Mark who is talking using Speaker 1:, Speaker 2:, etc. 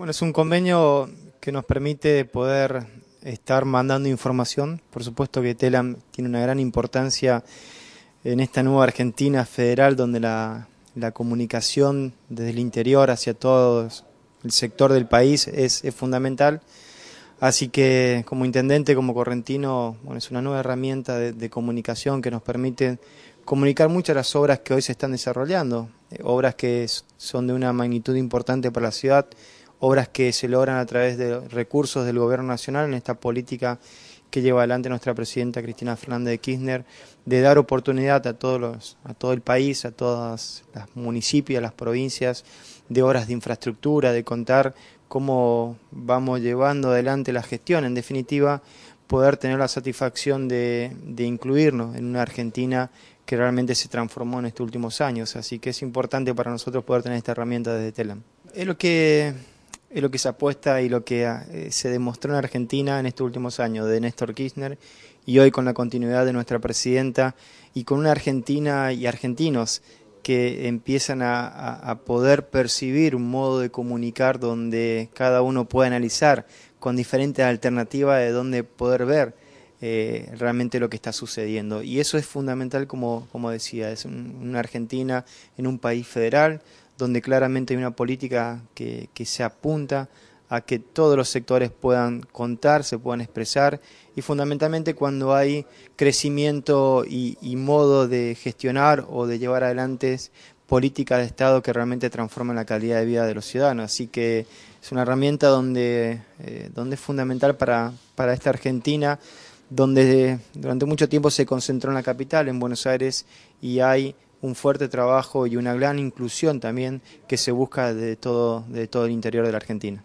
Speaker 1: Bueno, es un convenio que nos permite poder estar mandando información. Por supuesto que TELAM tiene una gran importancia en esta nueva Argentina federal donde la, comunicación desde el interior hacia todo el sector del país es, fundamental. Así que como intendente, como correntino, bueno, es una nueva herramienta de, de, comunicación que nos permite comunicar muchas de las obras que hoy se están desarrollando, eh, obras que son de una magnitud importante para la ciudad, obras que se logran a través de recursos del Gobierno Nacional en esta política que lleva adelante nuestra presidenta Cristina Fernández de Kirchner, de dar oportunidad a, todos los, a todo el país, a todas las municipios, a las provincias, de obras de infraestructura, de contar cómo vamos llevando adelante la gestión. En definitiva, poder tener la satisfacción de, de incluirnos en una Argentina que realmente se transformó en estos últimos años. Así que es importante para nosotros poder tener esta herramienta desde TELAM. Es lo que es lo que se apuesta y lo que ah, eh, se demostró en Argentina en estos últimos años de Néstor Kirchner y hoy con la continuidad de nuestra presidenta y con una Argentina y argentinos que empiezan a, poder percibir un modo de comunicar donde cada uno puede analizar con diferentes alternativas de donde poder ver eh, realmente lo que está sucediendo. Y eso es fundamental, como, como decía, es una Argentina en un país federal donde claramente hay una política que, se apunta a que todos los sectores puedan contar, se puedan expresar y fundamentalmente cuando hay crecimiento y, modo de gestionar o de llevar adelante políticas de Estado que realmente transforman la calidad de vida de los ciudadanos. Así que es una herramienta donde, eh, donde es fundamental para, para esta Argentina, donde durante mucho tiempo se concentró en la capital, en Buenos Aires, y hay un fuerte trabajo y una gran inclusión también que se busca de todo, de todo el interior de la Argentina.